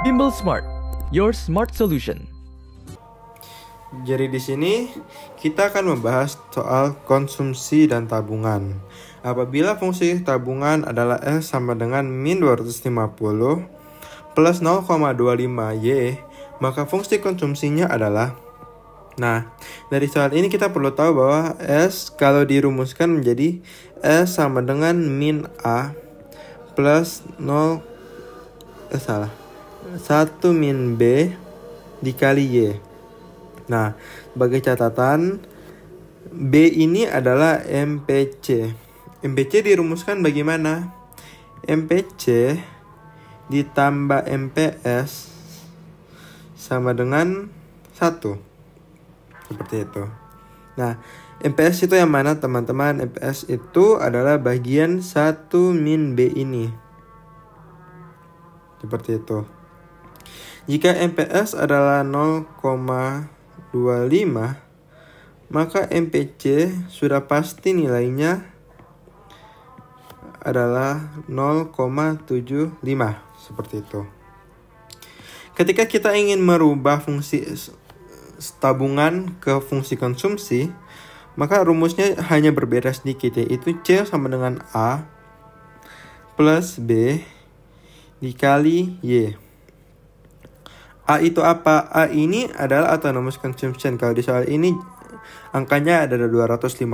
Bimbel Smart, your smart solution. Jadi di sini kita akan membahas soal konsumsi dan tabungan. Apabila fungsi tabungan adalah S sama dengan min 250 plus 0,25 Y, maka fungsi konsumsinya adalah Nah, dari soal ini kita perlu tahu bahwa S kalau dirumuskan menjadi S sama dengan min A plus 0 eh, salah 1 min B dikali Y. Nah, sebagai catatan, B ini adalah MPC. MPC dirumuskan bagaimana? MPC ditambah MPS sama dengan 1. Seperti itu. Nah, MPS itu yang mana teman-teman? MPS itu adalah bagian 1 min B ini. Seperti itu. Jika MPS adalah 0,25, maka MPC sudah pasti nilainya adalah 0,75 seperti itu. Ketika kita ingin merubah fungsi tabungan ke fungsi konsumsi, maka rumusnya hanya berbeda sedikit yaitu C sama dengan A plus B dikali Y. A itu apa? A ini adalah autonomous consumption. Kalau di soal ini angkanya ada 250.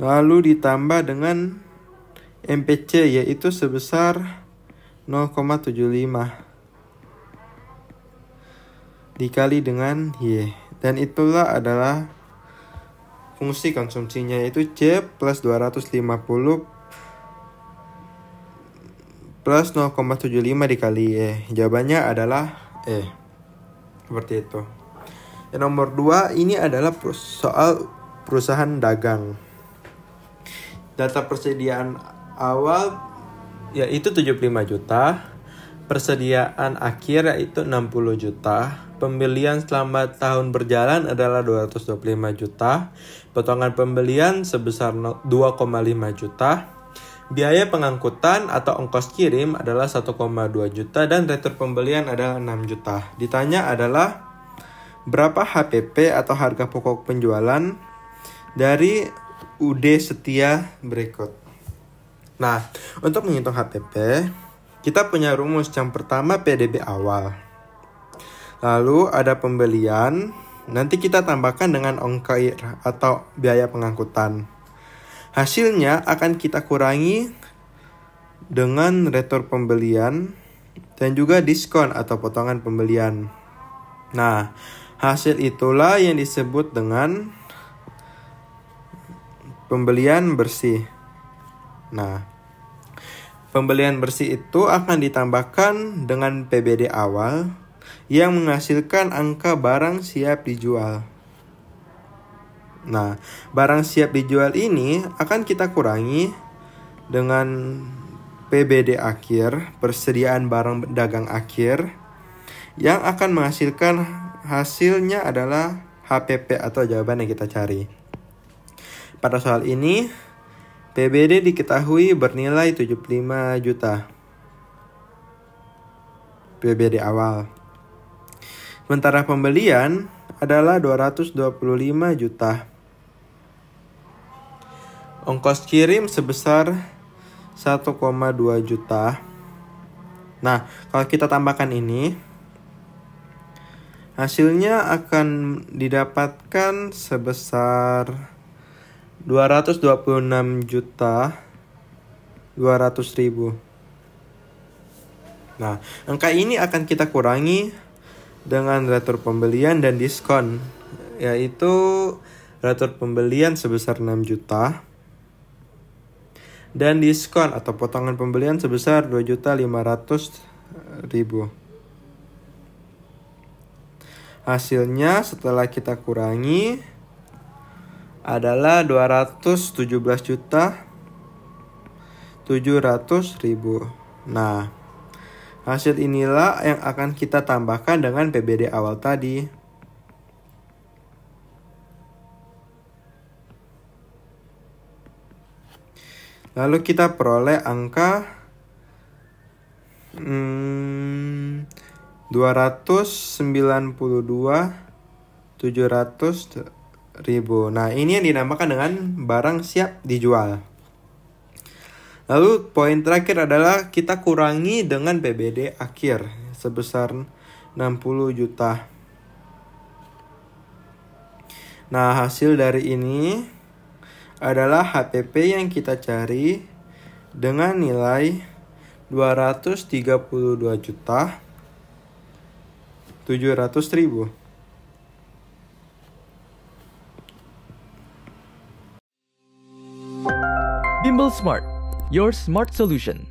Lalu ditambah dengan MPC yaitu sebesar 0,75 dikali dengan Y dan itulah adalah fungsi konsumsinya itu C plus 250 plus 0,75 dikali E. Jawabannya adalah E. Seperti itu. Yang e nomor 2 ini adalah soal perusahaan dagang. Data persediaan awal yaitu 75 juta Persediaan akhir yaitu 60 juta, pembelian selama tahun berjalan adalah 225 juta, potongan pembelian sebesar 2,5 juta, biaya pengangkutan atau ongkos kirim adalah 1,2 juta dan retur pembelian adalah 6 juta. Ditanya adalah berapa HPP atau harga pokok penjualan dari UD setia berikut. Nah, untuk menghitung HPP, kita punya rumus yang pertama PDB awal. Lalu ada pembelian, nanti kita tambahkan dengan ongkir atau biaya pengangkutan. Hasilnya akan kita kurangi dengan retur pembelian dan juga diskon atau potongan pembelian. Nah, hasil itulah yang disebut dengan pembelian bersih. Nah, Pembelian bersih itu akan ditambahkan dengan PBD awal yang menghasilkan angka barang siap dijual. Nah, barang siap dijual ini akan kita kurangi dengan PBD akhir, persediaan barang dagang akhir yang akan menghasilkan hasilnya adalah HPP atau jawaban yang kita cari. Pada soal ini, PBD diketahui bernilai 75 juta. PBD awal. Sementara pembelian adalah 225 juta. Ongkos kirim sebesar 1,2 juta. Nah, kalau kita tambahkan ini, hasilnya akan didapatkan sebesar 226 juta 200 ribu. Nah, angka ini akan kita kurangi dengan retur pembelian dan diskon, yaitu retur pembelian sebesar 6 juta dan diskon atau potongan pembelian sebesar juta ribu. Hasilnya setelah kita kurangi adalah 217 juta 700 ribu. Nah, hasil inilah yang akan kita tambahkan dengan PBD awal tadi. Lalu kita peroleh angka hmm, 292 700 ribu. Nah, ini yang dinamakan dengan barang siap dijual. Lalu poin terakhir adalah kita kurangi dengan PBD akhir sebesar 60 juta. Nah, hasil dari ini adalah HPP yang kita cari dengan nilai 232 juta 700 ribu. Humble Smart, your smart solution.